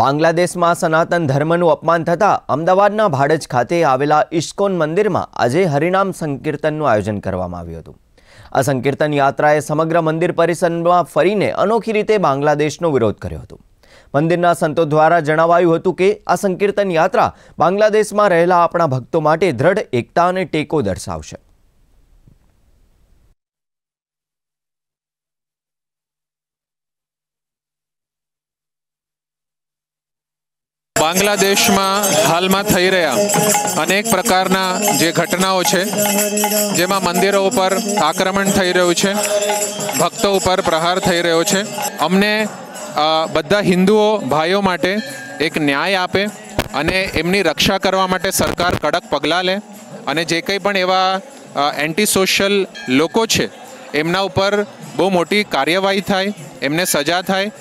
બાંગ્લાદેશમાં સનાતન ધર્મનું અપમાન થતાં અમદાવાદના ભાડજ ખાતે આવેલા ઇસ્કોન મંદિરમાં આજે હરિનામ સંકીર્તનનું આયોજન કરવામાં આવ્યું હતું આ સંકીર્તન યાત્રાએ સમગ્ર મંદિર પરિસરમાં ફરીને અનોખી રીતે બાંગ્લાદેશનો વિરોધ કર્યો હતો મંદિરના સંતો દ્વારા જણાવાયું હતું કે આ સંકીર્તન યાત્રા બાંગ્લાદેશમાં રહેલા આપણા ભક્તો માટે દ્રઢ એકતા અને ટેકો દર્શાવશે બાંગ્લાદેશમાં હાલમાં થઈ રહ્યા અનેક પ્રકારના જે ઘટનાઓ છે જેમાં મંદિરો ઉપર આક્રમણ થઈ રહ્યું છે ભક્તો ઉપર પ્રહાર થઈ રહ્યો છે અમને બધા હિન્દુઓ ભાઈઓ માટે એક ન્યાય આપે અને એમની રક્ષા કરવા માટે સરકાર કડક પગલાં લે અને જે કંઈ પણ એવા એન્ટી સોશિયલ લોકો છે એમના ઉપર બહુ મોટી કાર્યવાહી થાય એમને સજા થાય